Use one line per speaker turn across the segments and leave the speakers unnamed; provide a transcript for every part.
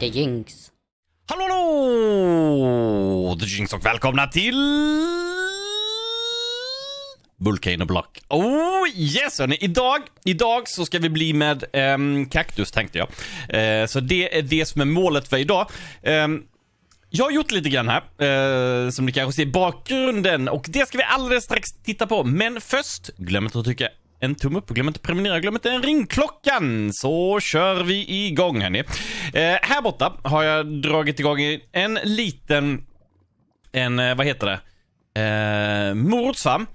The Jinx. Hallå, hallå! The Jinx och välkomna till... Vulcano Block. Oh yes hörni! Idag, idag så ska vi bli med um, kaktus tänkte jag. Uh, så det är det som är målet för idag. Um, jag har gjort lite grann här, eh, som ni kanske ser i bakgrunden och det ska vi alldeles strax titta på. Men först, glöm inte att trycka en tumme upp. Glöm inte att prenumerera, glöm inte ringklockan så kör vi igång hörni. Eh, här borta har jag dragit igång en liten, en eh, vad heter det, eh, morotsfarm.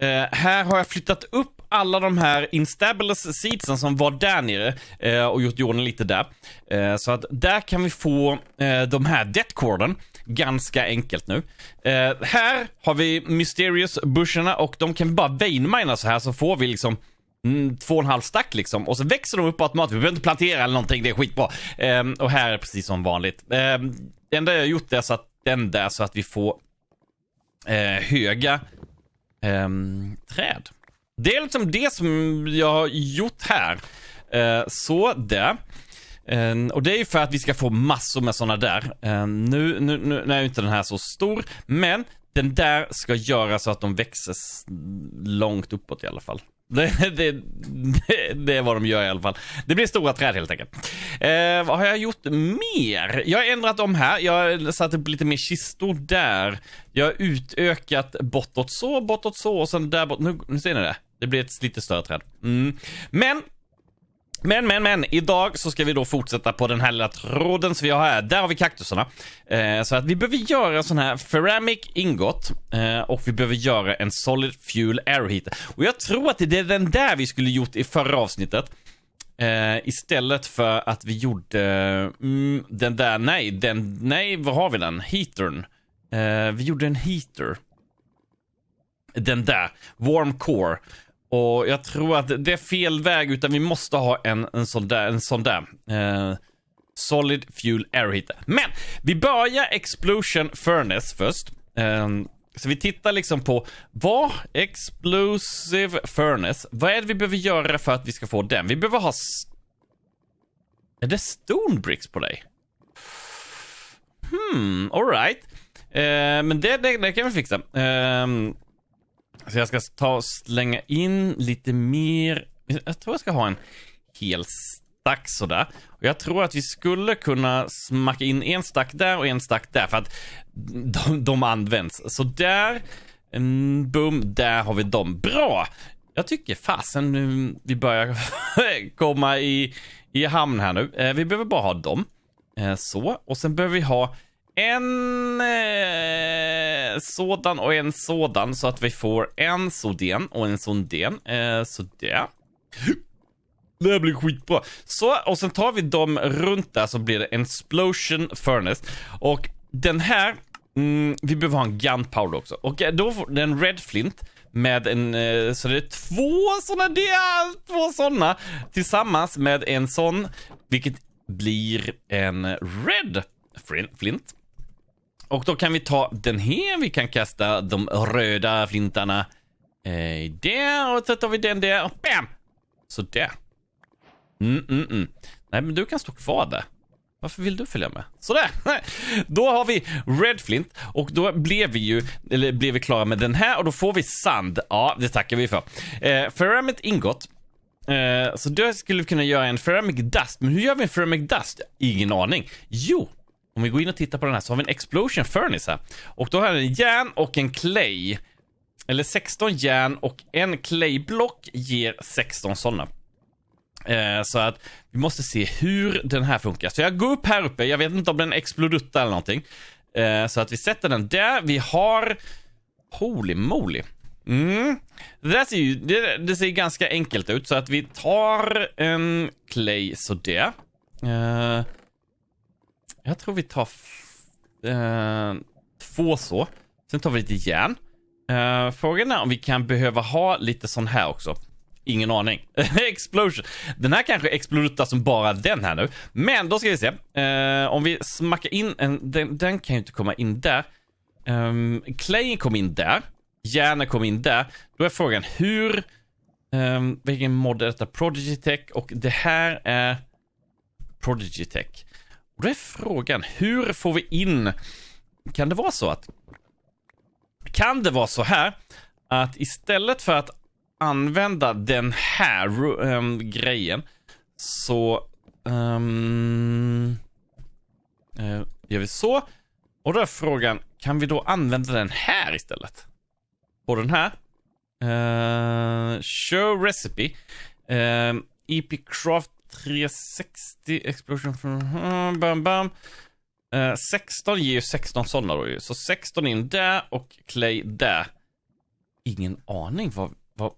Eh, här har jag flyttat upp alla de här instables seedsen som var där nere eh, och gjort jorden lite där. Eh, så att där kan vi få eh, de här deathcorden ganska enkelt nu. Eh, här har vi mysterious busharna och de kan vi bara veinmina så här så får vi liksom Mm, två och en halv stack liksom. Och så växer de upp automatiskt. Vi behöver inte plantera eller någonting, det är skitbra. Um, och här är precis som vanligt. Um, det enda jag har gjort är så att den där så att vi får uh, höga um, träd. Det är liksom det som jag har gjort här. Eh, så det. Eh, och det är ju för att vi ska få massor med sådana där. Eh, nu, nu, nu, är ju inte den här så stor, men den där ska göra så att de växer långt uppåt i alla fall. Det, det, det, är vad de gör i alla fall. Det blir stora träd helt enkelt. Eh, vad har jag gjort mer? Jag har ändrat om här. Jag har satt upp lite mer kistor där. Jag har utökat bortåt så, bortåt så och sen där bort. Nu, nu ser ni det. Det blir ett lite större träd. Mm. Men men, men, men. Idag så ska vi då fortsätta på den här lilla tråden som vi har här. Där har vi kaktusarna. Eh, så att vi behöver göra sån här ceramic ingot. Eh, och vi behöver göra en solid fuel aeroheater. Och jag tror att det är den där vi skulle gjort i förra avsnittet. Eh, istället för att vi gjorde mm, den där, nej, den, nej, vad har vi den? Heatern. Eh, vi gjorde en heater. Den där, warm core. Och jag tror att det är fel väg utan vi måste ha en, en sån där, en sån där. Eh, solid Fuel Air Heater. Men! Vi börjar Explosion Furnace först. Eh, så vi tittar liksom på vad Explosive Furnace, vad är det vi behöver göra för att vi ska få den? Vi behöver ha... Är det Stone Bricks på dig? Hmm, alright. Eh, men det, det, det, kan vi fixa. Eh, så jag ska ta och slänga in lite mer. Jag tror jag ska ha en hel stack sådär. Och jag tror att vi skulle kunna smacka in en stack där och en stack där för att de, de används. Så där, mm, boom, där har vi dem. Bra! Jag tycker fasen nu vi börjar komma i, i hamn här nu. Eh, vi behöver bara ha dem. Eh, så, och sen behöver vi ha en... Eh, Eh, sådan och en sådan så att vi får en sådan och en sådan. Eh, sådär. Det här blir skitbra. Så, och sen tar vi dem runt där så blir det en explosion furnace. Och den här, mm, vi behöver ha en gunpowder också. Och eh, då får den red flint med en, eh, så det är två sådana, det två sådana tillsammans med en sån, vilket blir en red flint. Och då kan vi ta den här. Vi kan kasta de röda flintarna eh, där och så tar vi den där och bam! Sådär. Mm, mm, mm. Nej, men du kan stå kvar där. Varför vill du följa med? Sådär. Då har vi Red Flint och då blev vi ju, eller blev vi klara med den här och då får vi sand. Ja, det tackar vi för. Eh, Ferramit Ingot. Eh, så då skulle vi kunna göra en Ferramic Dust. Men hur gör vi en Ferramic Dust? Ingen aning. Jo, om vi går in och tittar på den här så har vi en explosion furnace här. Och då har den en järn och en clay. Eller 16 järn och en clayblock ger 16 sådana. Eh, så att vi måste se hur den här funkar. Så jag går upp här uppe. Jag vet inte om den explodutta eller någonting. Eh, så att vi sätter den där. Vi har... Holy moly. Mm. Det där ser ju, det, det, ser ganska enkelt ut. Så att vi tar en clay sådär. Eh, jag tror vi tar eh, två så. Sen tar vi lite järn. Eh, frågan är om vi kan behöva ha lite sån här också. Ingen aning. Explosion. Den här kanske exploderar som bara den här nu. Men då ska vi se. Eh, om vi smackar in en... Den, den, kan ju inte komma in där. Um, Clay kom in där. Järnet kom in där. Då är frågan hur... Um, vilken mod är detta? Prodigy Tech och det här är Prodigy Tech. Och då är frågan, hur får vi in... Kan det vara så att... Kan det vara så här att istället för att använda den här ähm, grejen så... Ähm, äh, gör vi så. Och då är frågan, kan vi då använda den här istället? På den här. Uh, show recipe. Uh, ehm, EP Craft 360 explosion from... Mm, bam, bam. Eh, 16 ger ju 16 sådana då ju. Så 16 in där och Clay där. Ingen aning vad... Vad,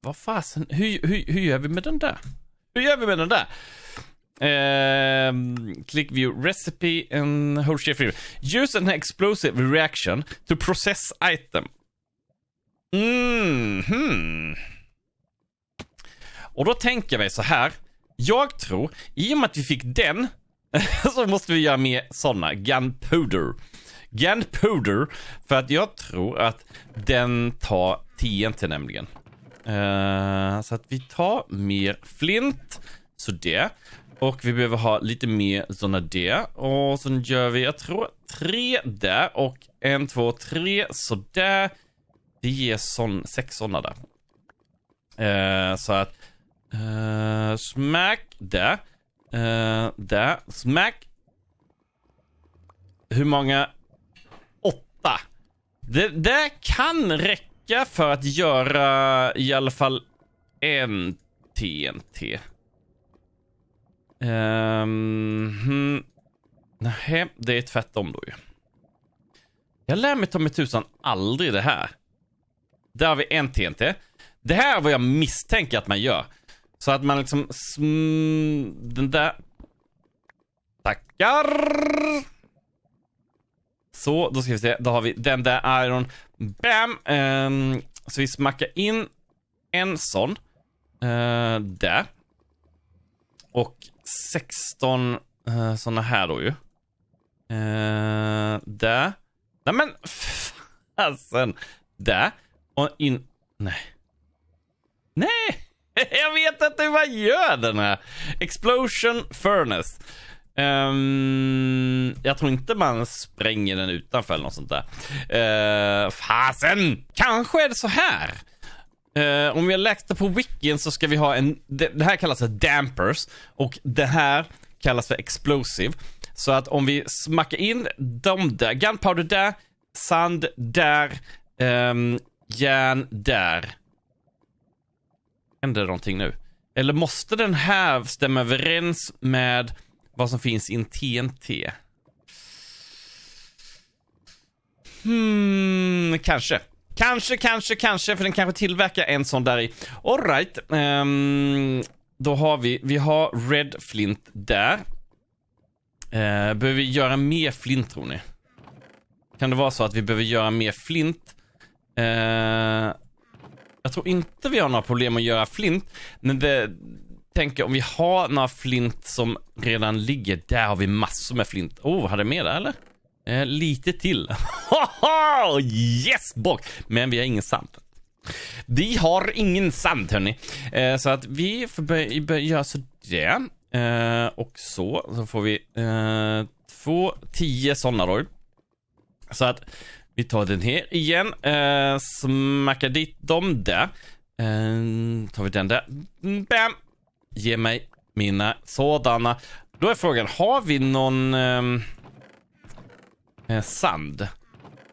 vad fasen... Hur, hur, hur gör vi med den där? Hur gör vi med den där? Eh, click view recipe and whole shift view. Use an explosive reaction to process item. Mm -hmm. Och då tänker jag mig så här. Jag tror, i och med att vi fick den, så måste vi göra mer sådana. Gunpowder. Gunpowder. För att jag tror att den tar TNT nämligen. Uh, så att vi tar mer flint. Så det. Och vi behöver ha lite mer sådana där. Och sen gör vi, jag tror, tre där och en, två, tre. Så där. Det ger sån, sex sådana där. Uh, så att Eh, smack. Där. Uh, där. Smack. Hur många? Åtta. Det, det kan räcka för att göra i alla fall en TNT. Um, ehm, hmm. Nej, det är tvärtom då ju. Jag lär mig ta mig tusan aldrig det här. Där har vi en TNT. Det här är vad jag misstänker att man gör. Så att man liksom... den där... Tackar! Så, då ska vi se. Då har vi den där iron. Bam! Um, så vi smackar in en sån. Uh, där. Och 16 uh, eh, såna här då ju. Uh, där. Nej men fasen. Där. Och in. Nej. Nej! jag vet inte vad gör den här. Explosion Furnace. Um, jag tror inte man spränger den utanför eller något sånt där. Uh, fasen! Kanske är det så här. Uh, om vi har läste på wikin så ska vi ha en... Det, det här kallas för dampers. Och det här kallas för explosive. Så att om vi smackar in de där. Gunpowder där. Sand där. Um, järn där händer någonting nu? Eller måste den här stämma överens med vad som finns i en TNT? Hmm, kanske. Kanske, kanske, kanske, för den kanske tillverkar en sån där i. Alright. Um, ehm, då har vi, vi har Red Flint där. Uh, behöver vi göra mer flint tror ni? Kan det vara så att vi behöver göra mer flint? Uh, jag tror inte vi har några problem att göra flint. Men det, tänker om vi har några flint som redan ligger. Där har vi massor med flint. Oh, hade med det eller? Eh, lite till. yes bock! Men vi har ingen sand. Vi har ingen sand hörni. Eh, så att vi får börja göra sådär. Eh, och så. Så får vi eh, två, tio sådana då. Så att vi tar den här igen. Uh, smackar dit dem där. Uh, tar vi den där. Bam! Ge mig mina sådana. Då är frågan, har vi någon um, uh, sand?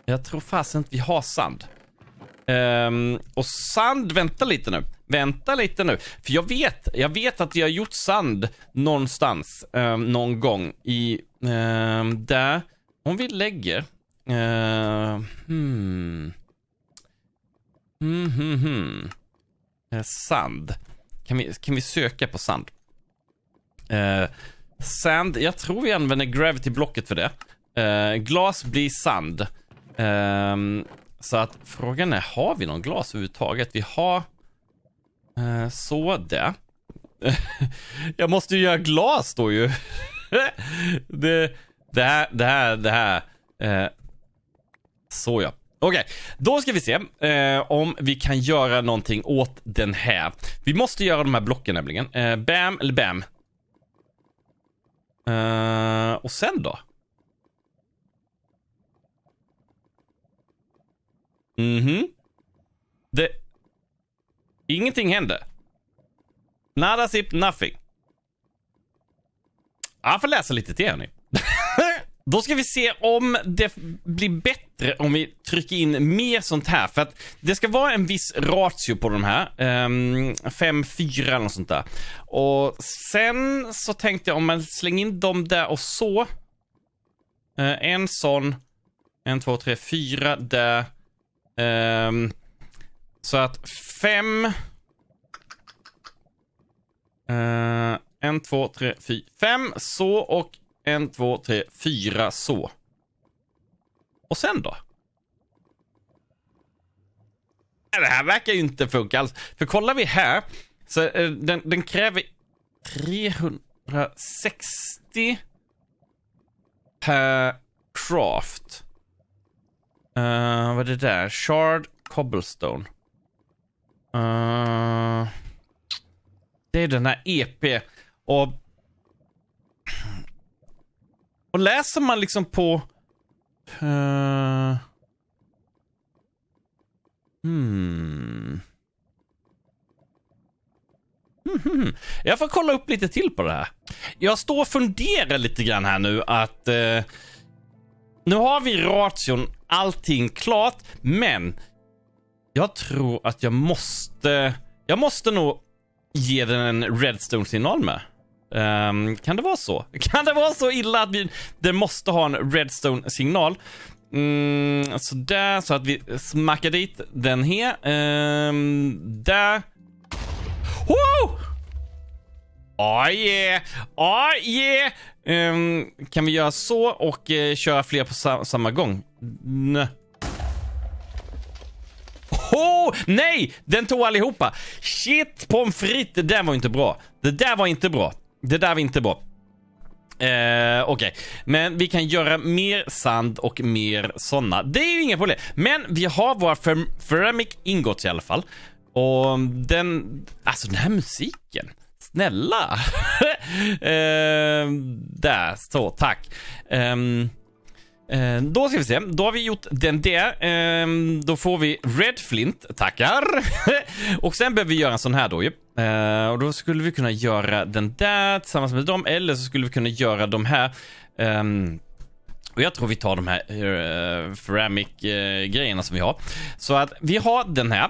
Jag tror fasen inte vi har sand. Um, och sand, vänta lite nu. Vänta lite nu. För jag vet, jag vet att jag har gjort sand någonstans um, någon gång i... Um, där. Om vi lägger... Uh, hmm. Mm, hmm, hmm. Eh, sand. Kan vi, kan vi söka på sand? Eh, sand. Jag tror vi använder gravity-blocket för det. Eh, glas blir sand. Ehm, så att frågan är, har vi någon glas överhuvudtaget? Vi har... Uh, så det. jag måste ju göra glas då ju. det, det här, det här, det här. Så ja. Okej, okay. då ska vi se eh, om vi kan göra någonting åt den här. Vi måste göra de här blocken nämligen. Eh, bam eller bam. Eh, och sen då? Mhm. Mm det... Ingenting hände. Nada, zip, nothing. Jag får läsa lite till, hörni. Då ska vi se om det blir bättre om vi trycker in mer sånt här. För att det ska vara en viss ratio på de här. 5-4 ehm, eller något sånt där. Och sen så tänkte jag om man slänger in dem där och så. Eh, en sån. En, två, tre, fyra där. Ehm, så att fem. Eh, en, två, tre, fyra, fem. Så och en, två, tre, fyra så. Och sen då? Det här verkar ju inte funka alls. För kollar vi här. Så eh, den, den kräver 360 per craft. Uh, vad är det där? Shard Cobblestone. Uh, det är den här EP. Och och läser man liksom på... Uh, hmm. Mhm. Jag får kolla upp lite till på det här. Jag står och funderar lite grann här nu att... Eh, nu har vi ration, allting klart, men... Jag tror att jag måste... Jag måste nog ge den en redstone-signal med. Um, kan det vara så? Kan det vara så illa att vi... Det måste ha en redstone-signal. Mm, sådär, så att vi smackar dit den här. Um, där. Wow! Oh yeah! Oh yeah! Um, kan vi göra så och uh, köra fler på sa samma gång? Nö. Oh, nej! Den tog allihopa. Shit pommes frites, det där var inte bra. Det där var inte bra det där var inte bra. Eh, Okej, okay. men vi kan göra mer sand och mer sådana. Det är ju inga problem. Men vi har våra Feramic Ingots i alla fall. Och den, alltså den här musiken. Snälla. eh, där, så tack. Ehm, eh, då ska vi se. Då har vi gjort den där. Ehm, då får vi Red Flint, tackar. och sen behöver vi göra en sån här då ju. Uh, och då skulle vi kunna göra den där tillsammans med dem, eller så skulle vi kunna göra de här. Um, och jag tror vi tar de här uh, eh, ceramic uh, grejerna som vi har. Så att vi har den här.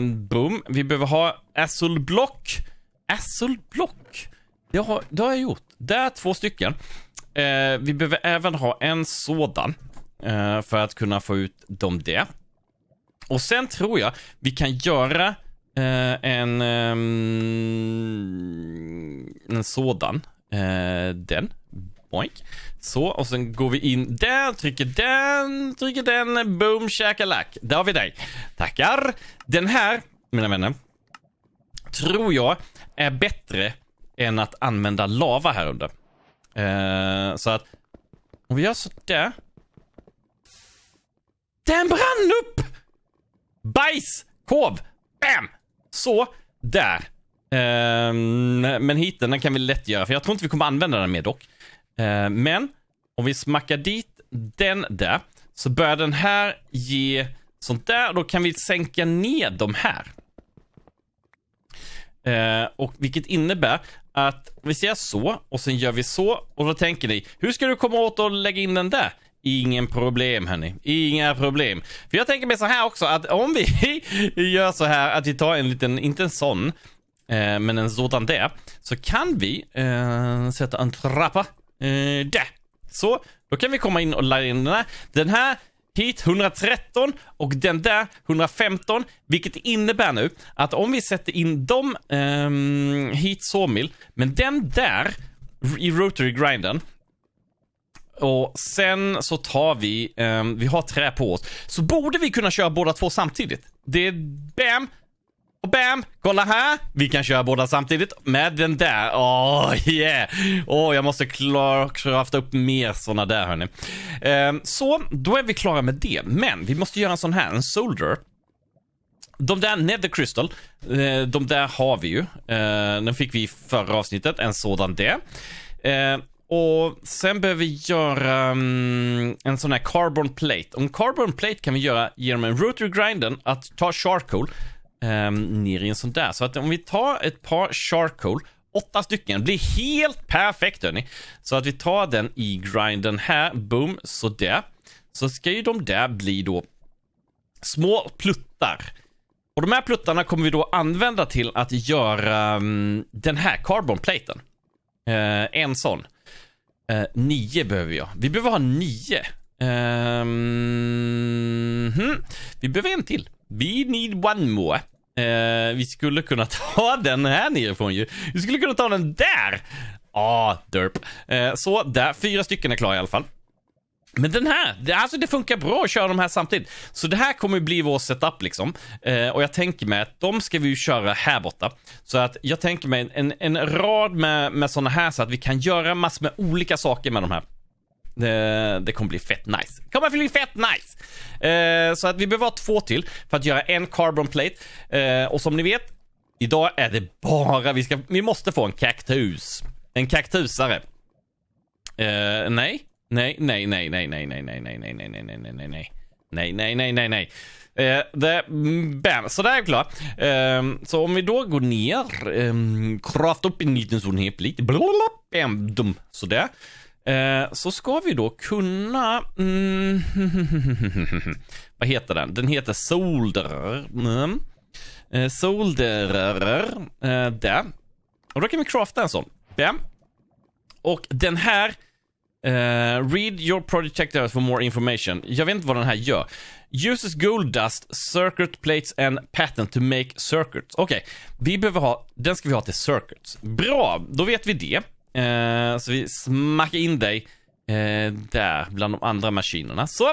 Uh, boom. Vi behöver ha Azul Block. Azul Block? Det har, det har jag gjort. Där två stycken. Uh, vi behöver även ha en sådan. för att kunna få ut dem där. Och sen tror jag vi kan göra eh, en, eh, en sådan. Eh, den. Boink. Så, och sen går vi in där, trycker den, trycker den, boom shakalak. Där har vi dig. Tackar. Den här, mina vänner, tror jag är bättre än att använda lava här under. Eh, så att om vi gör sådär. Den brann upp! Bajs! Kov! Bam! Så, där. Um, men hiten den kan vi lätt göra, för jag tror inte vi kommer använda den mer dock. Uh, men om vi smackar dit den där, så börjar den här ge sånt där. Då kan vi sänka ner de här. Uh, och vilket innebär att vi säger så och sen gör vi så och då tänker ni, hur ska du komma åt att lägga in den där? Ingen problem hörni. Inga problem. För jag tänker mig så här också att om vi gör så här att vi tar en liten, inte en sån, eh, men en sådan där. Så kan vi eh, sätta en trappa eh, där. Så, då kan vi komma in och lägga in den här. Den här hit 113 och den där 115. Vilket innebär nu att om vi sätter in dem eh, hit såmill, men den där i rotary grinden och sen så tar vi, eh, vi har trä på oss. Så borde vi kunna köra båda två samtidigt. Det är bam, och bam, kolla här. Vi kan köra båda samtidigt med den där. Åh, oh, yeah. Åh, oh, jag måste krafta upp mer sådana där hörni. Eh, så, då är vi klara med det. Men vi måste göra en sån här, en soldier. De där Nether Crystal, eh, de där har vi ju. den eh, fick vi i förra avsnittet, en sådan det. Och sen behöver vi göra um, en sån här carbon plate. En carbon plate kan vi göra genom en rotary grinden att ta charcoal um, ner i en sån där. Så att om vi tar ett par charcoal, åtta stycken, blir helt perfekt hörni. Så att vi tar den i grinden här, boom, sådär. Så ska ju de där bli då små pluttar. Och de här pluttarna kommer vi då använda till att göra um, den här carbon platen. Eh, en sån. Eh, nio behöver jag. Vi behöver ha nio. Eh, hmm. Vi behöver en till. Vi need one more. Eh, vi skulle kunna ta den här nerifrån ju. Vi skulle kunna ta den där. Ah, derp. Eh, så där, fyra stycken är klara i alla fall. Men den här, alltså det funkar bra att köra de här samtidigt. Så det här kommer bli vår setup liksom. Eh, och jag tänker mig att de ska vi ju köra här borta. Så att jag tänker mig en, en rad med, med sådana här så att vi kan göra massor med olika saker med de här. Det, det kommer bli fett nice. Det kommer bli fett nice! Eh, så att vi behöver ha två till för att göra en carbon plate. Eh, och som ni vet, idag är det bara vi ska, vi måste få en kaktus. En kaktusare. Eh, nej, Nej, nej, nej, nej, nej, nej, nej, nej, nej, nej, nej, nej, nej, nej, nej. Nej, nej, nej, nej, nej. Eh, det, bam, så där är vi klara. Eh, så om vi då går ner, eh, kraftar upp en liten sån helt lite, bam, dum, sådär. Eh, så ska vi då kunna... Mm, vad heter den? Den heter Solderer. Mm. Eh, solderer. Eh, där. Och då kan vi crafta en sån. Bam. Och den här Uh, read your project check for more information. Jag vet inte vad den här gör. Uses gold dust, circuit plates and patent to make circuits. Okej, okay. vi behöver ha, den ska vi ha till circuits. Bra, då vet vi det. Uh, så vi smackar in dig Eh, där, bland de andra maskinerna. Så,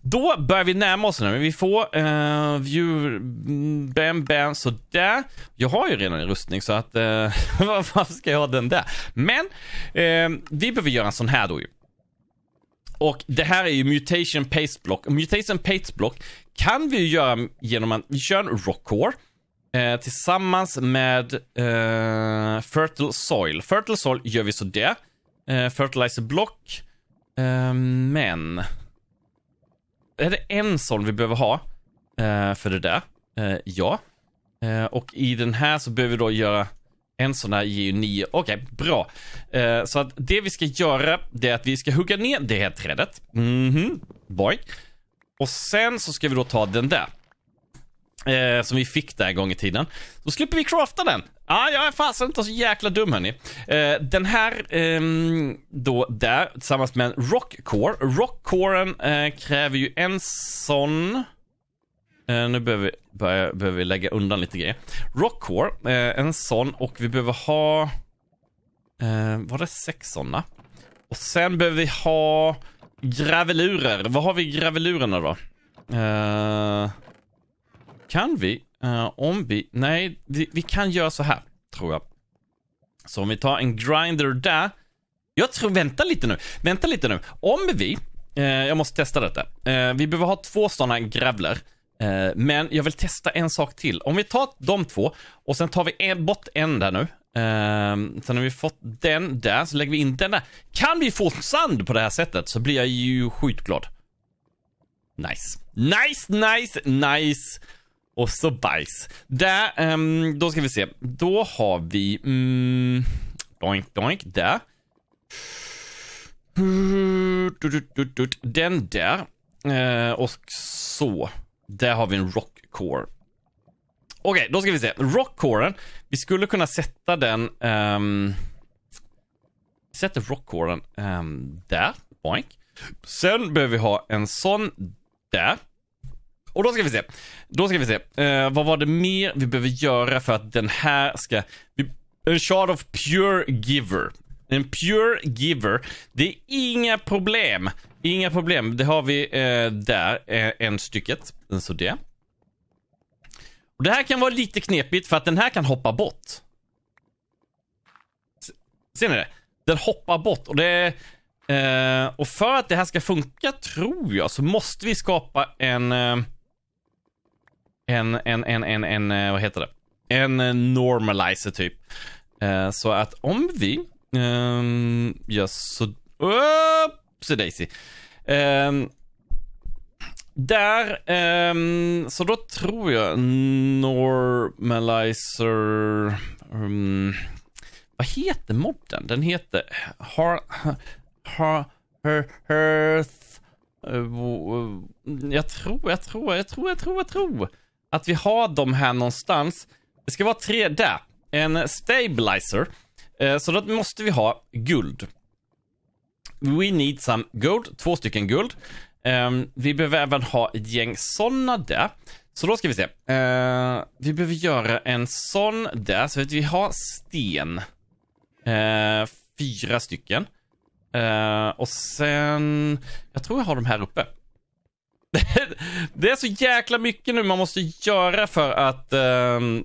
då börjar vi närma oss nu. Men vi får eh, view, mm, bam, bam, sådär. Jag har ju redan en rustning så att eh, varför ska jag ha den där? Men, eh, vi behöver göra en sån här då ju. Och det här är ju mutation paste block. Mutation paste block kan vi ju göra genom att vi kör en rock core. Eh, tillsammans med eh, fertile soil. Fertile soil gör vi sådär eh, fertilizer block. Eh, men... Är det en sån vi behöver ha eh, för det där? Eh, ja. Eh, och i den här så behöver vi då göra en sån här ger ju 9. Okej, okay, bra. Eh, så att det vi ska göra, det är att vi ska hugga ner det här trädet. Mhm, mm boy. Och sen så ska vi då ta den där. Eh, som vi fick där en gång i tiden. Då slipper vi crafta den. Ja, jag är fasen inte så jäkla dum hörni. Eh, den här eh, då där tillsammans med en rockcore. Rockcoren eh, kräver ju en sån. Eh, nu behöver vi, börja, behöver vi lägga undan lite grejer. Rockcore, eh, en sån och vi behöver ha. Eh, var det sex såna? Och sen behöver vi ha gravelurer. Vad har vi i gravelurerna då? kan vi Uh, om vi... Nej, vi, vi, kan göra så här, tror jag. Så om vi tar en grinder där. Jag tror... Vänta lite nu. Vänta lite nu. Om vi... Uh, jag måste testa detta. Uh, vi behöver ha två sådana grävler. men jag vill testa en sak till. Om vi tar de två och sen tar vi en, bort en där nu. Um, sen har vi fått den där, så lägger vi in den där. Kan vi få sand på det här sättet så blir jag ju skitglad. Nice. Nice, nice, nice. Och så bajs. Där, um, då ska vi se. Då har vi... Um, doink, doink, där. Den där. Uh, och så. Där har vi en rockcore. Okej, okay, då ska vi se. Rockcoren. Vi skulle kunna sätta den... Um, ehm, sätter rockcoren um, där. Boink. Sen behöver vi ha en sån där. Och då ska vi se. Då ska vi se. Eh, vad var det mer vi behöver göra för att den här ska... En shard of pure giver. En pure giver. Det är inga problem. Inga problem. Det har vi eh, där. Eh, en stycket. Så det. Och det här kan vara lite knepigt för att den här kan hoppa bort. Ser ni det? Den hoppar bort och det... Eh, och för att det här ska funka tror jag så måste vi skapa en... Eh, en, en, en, en, en, vad heter det? En normalizer typ. Så att om vi gör så... Så Daisy. där, så då tror jag normalizer... vad heter modden? Den heter har, har, her, Hearth... Jag tror, jag tror, jag tror, jag tror, jag tror att vi har dem här någonstans. Det ska vara tre där. En stabilizer. Eh, så då måste vi ha guld. We need some gold. Två stycken guld. Ehm, vi behöver även ha ett gäng sådana där. Så då ska vi se. Eh, vi behöver göra en sån där. Så att vi har sten. Eh, fyra stycken. Och sen... Jag tror jag har dem här uppe. det är så jäkla mycket nu man måste göra för att ehm,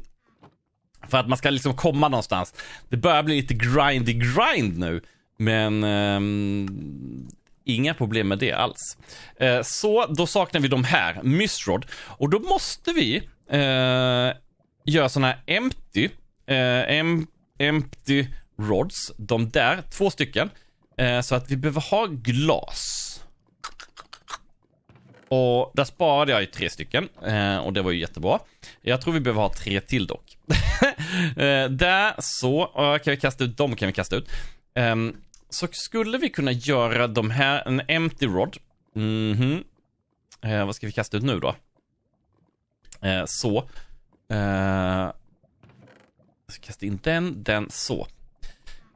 för att man ska liksom komma någonstans. Det börjar bli lite grindy grind nu. Men ehm, inga problem med det alls. Eh, så då saknar vi de här, Mystrod. Och då måste vi uh, göra sådana här empty, uh, empty rods. De där, två stycken. så att vi behöver ha glas. Och där sparade jag ju tre stycken eh, och det var ju jättebra. Jag tror vi behöver ha tre till dock. Eh, där så, och kan vi kasta ut, de kan vi kasta ut. Ehm, så skulle vi kunna göra de här, en empty rod. Mm -hmm. Eh, vad ska vi kasta ut nu då? Eh, så. Eh, jag ska kasta in den, den, så.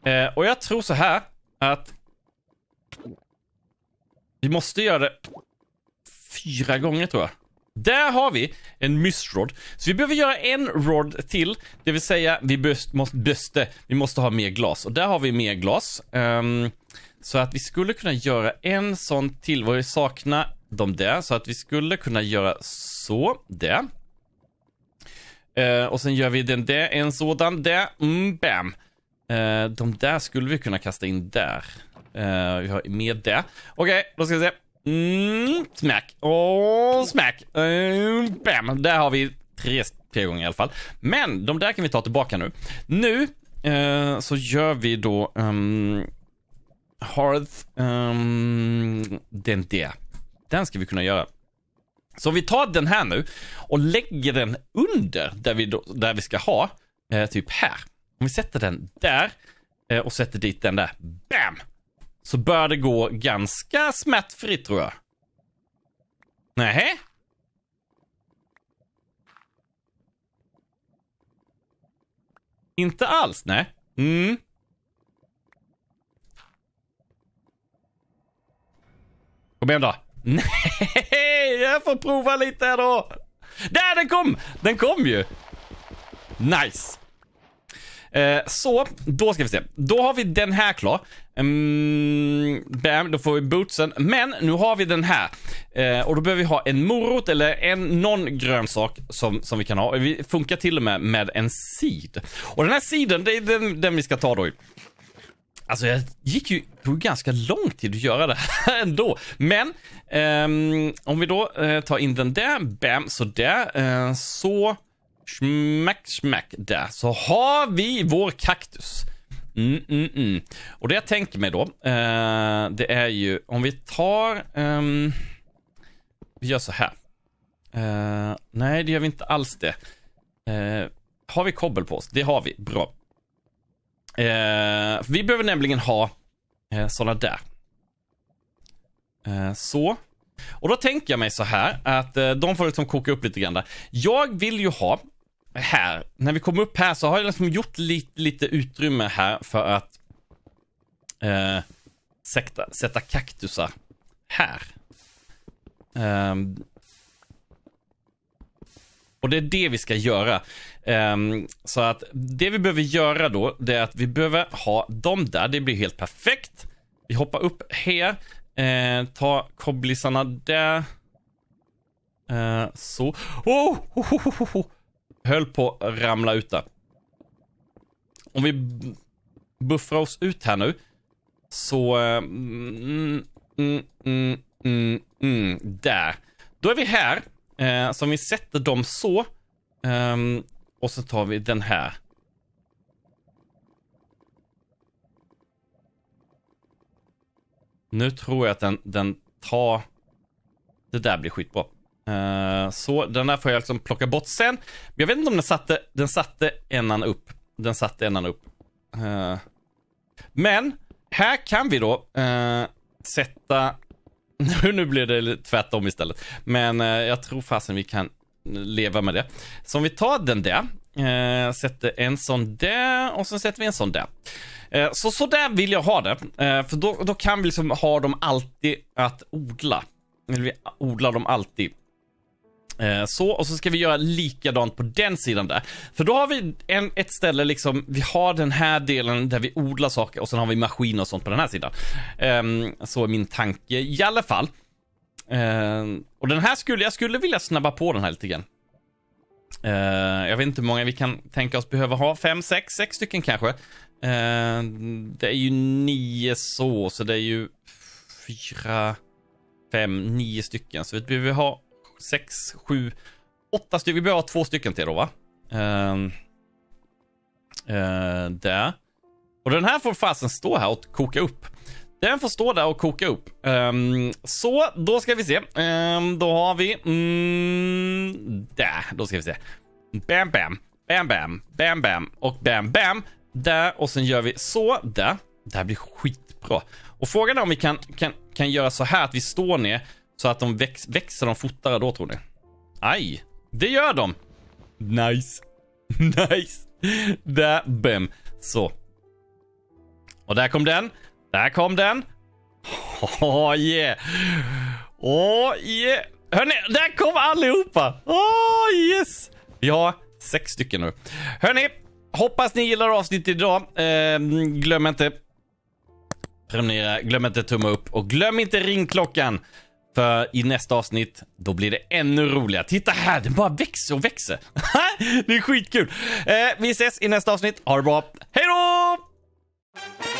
Eh, och jag tror så här att vi måste göra det fyra gånger tror jag. Där har vi en myssrod. Så vi behöver göra en rod till. Det vill säga, vi böst, måste, vi måste ha mer glas. Och där har vi mer glas. Um, så att vi skulle kunna göra en sån till. Vad vi saknar de där. Så att vi skulle kunna göra så, där. Uh, och sen gör vi den där, en sådan där. Mm, bam. Uh, de där skulle vi kunna kasta in där. Uh, vi har med det. Okej, okay, då ska vi se. Mm, smack. Och smack. Mm, bam. Där har vi tre, tre gånger i alla fall. Men de där kan vi ta tillbaka nu. Nu eh, så gör vi då um, Hearth. Um, ehm, den där. Den ska vi kunna göra. Så vi tar den här nu och lägger den under där vi, då, där vi ska ha. Eh, typ här. Om vi sätter den där eh, och sätter dit den där. Bam! så bör det gå ganska smärtfritt tror jag. Nej. Inte alls, nej. Mm. Kom igen då. Nej, jag får prova lite då. Där, den kom! Den kom ju. Nice. Eh, så, då ska vi se. Då har vi den här klar. Mm, bam, då får vi bootsen. Men nu har vi den här. Eh, och då behöver vi ha en morot eller en, någon grönsak som, som vi kan ha. Vi funkar till och med med en seed. Och den här seeden, det är den, den vi ska ta då. Alltså jag gick ju, tog ganska lång tid att göra det här ändå. Men eh, om vi då eh, tar in den där, bam, så där, eh, så smack, smack där. Så har vi vår kaktus. Mm, mm, mm. Och det jag tänker mig då, eh, det är ju om vi tar... Eh, vi gör så här. Eh, nej, det gör vi inte alls det. Eh, har vi kobbel på oss? Det har vi. Bra. Eh, vi behöver nämligen ha eh, sådana där. Eh, så. Och då tänker jag mig så här att de får liksom koka upp lite grann där. Jag vill ju ha här, när vi kom upp här så har jag liksom gjort lite, lite utrymme här för att eh, sätta, sätta kaktusar här. Um, och det är det vi ska göra. Um, så att det vi behöver göra då, det är att vi behöver ha dem där. Det blir helt perfekt. Vi hoppar upp här. Uh, ta kobblisarna där. Uh, så. Oh! oh, oh, oh höll på att ramla ut där. Om vi buffrar oss ut här nu. Så... Mm, mm, mm, där. Då är vi här. Eh, så om vi sätter dem så. Eh, och så tar vi den här. Nu tror jag att den, den tar... Det där blir skitbra. Eh, så den där får jag liksom plocka bort sen. Jag vet inte om den satte, den satte enan upp. Den satte enan upp. Uh, men här kan vi då uh, sätta... nu blir det tvärtom istället. Men jag tror fasen vi kan leva med det. Så om vi tar den där. sätter en sån där och sen sätter vi en sån där. så, sådär vill jag ha det. för då, då kan vi liksom ha dem alltid att odla. Eller vi odlar dem alltid. Eh, så, och så ska vi göra likadant på den sidan där. För då har vi en, ett ställe liksom, vi har den här delen där vi odlar saker och sen har vi maskiner och sånt på den här sidan. Um, så är min tanke i alla fall. Um, och den här skulle, jag skulle vilja snabba på den här lite grann. Uh, jag vet inte hur många vi kan tänka oss behöva ha, fem, sex, sex stycken kanske. Uh, det är ju nio så, så det är ju fyra, fem, nio stycken. Så vi behöver ha sex, sju, åtta stycken. Vi behöver ha två stycken till då, va? Um, uh, där. Och den här får fasen stå här och koka upp. Den får stå där och koka upp. Um, så, då ska vi se. Um, då har vi... Mm, där, då ska vi se. Bam, bam, bam, bam, bam, bam och bam, bam. Där och sen gör vi så, där. Det här blir skitbra. Och frågan är om vi kan, kan, kan göra så här att vi står ner så att de väx växer de fortare då tror ni? Aj, det gör de. Nice. nice. Där, bam. Så. Och där kom den. Där kom den. Oh yeah. Oh yeah. Hörni, där kom allihopa. Oh yes. Vi har sex stycken nu. Hörni, hoppas ni gillar avsnittet idag. Eh, glöm inte prenumerera, glöm inte tumma upp och glöm inte ringklockan. För i nästa avsnitt, då blir det ännu roligare. Titta här, den bara växer och växer. det är skitkul. Eh, vi ses i nästa avsnitt. Ha det bra. Hej då!